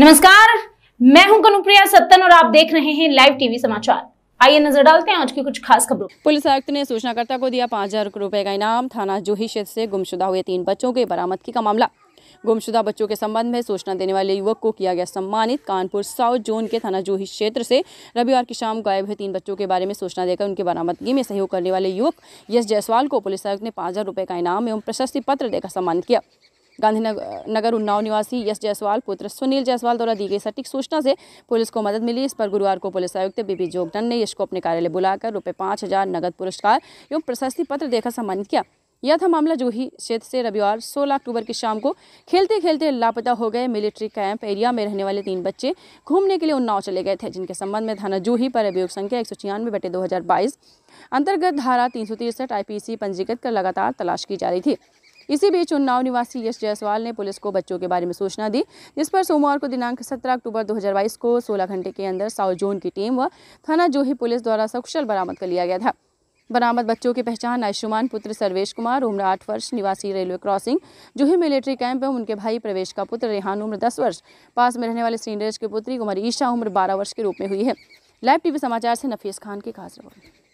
नमस्कार मैं हूं कनुप्रिया सत्तन और आप देख रहे हैं लाइव टीवी समाचार आइए नजर डालते हैं आज की कुछ खास खबरों पुलिस आयुक्त ने सूचनाकर्ता को दिया पांच हजार रुपए का इनाम थाना जूही क्षेत्र से गुमशुदा हुए तीन बच्चों के बरामदगी का मामला गुमशुदा बच्चों के संबंध में सूचना देने वाले युवक को किया गया सम्मानित कानपुर साउथ जोन के थाना जूही क्षेत्र से रविवार की शाम गायब हुए तीन बच्चों के बारे में सूचना देकर उनकी बरामदगी में सहयोग करने वाले युवक यश जायसवाल को पुलिस आयुक्त ने पाँच हजार रुपये का इनाम एवं प्रशस्ति पत्र देकर सम्मानित किया गांधीनगर उन्नाव निवासी यश जायसवाल पुत्र सुनील जायसवाल द्वारा दी गई सटीक सूचना से पुलिस को मदद मिली इस पर गुरुवार को पुलिस आयुक्त बीबी जोगडन ने यश को अपने कार्यालय बुलाकर रुपये पाँच नगद पुरस्कार एवं प्रशस्ति पत्र देकर सम्मानित किया यह था मामला जूही क्षेत्र से रविवार 16 अक्टूबर की शाम को खेलते खेलते लापता हो गए मिलिट्री कैंप एरिया में रहने वाले तीन बच्चे घूमने के लिए उन्नाव चले गए थे जिनके संबंध में थाना जूही पर अभियोग संख्या एक सौ छियानवे बटे दो अंतर्गत धारा तीन सौ तिरसठ आईपीसी पंजीकृत कर लगातार तलाश की जा रही थी इसी बीच उन्नाव निवासी यश जायसवाल ने पुलिस को बच्चों के बारे में सूचना दी जिस पर सोमवार को दिनांक सत्रह अक्टूबर दो को सोलह घंटे के अंदर साउथ जोन की टीम व थाना जोही पुलिस द्वारा सकुशल बरामद कर लिया गया था बरामद बच्चों की पहचान आयुष्मान पुत्र सर्वेश कुमार उम्र आठ वर्ष निवासी railway crossing Juhi military camp एवं उनके भाई प्रवेश का पुत्र रेहान उम्र दस वर्ष पास में रहने वाले श्रीनरेश की पुत्री कुमारी ईशा उम्र बारह वर्ष के रूप में हुई है लाइव टीवी समाचार से नफीस खान की खास रिपोर्ट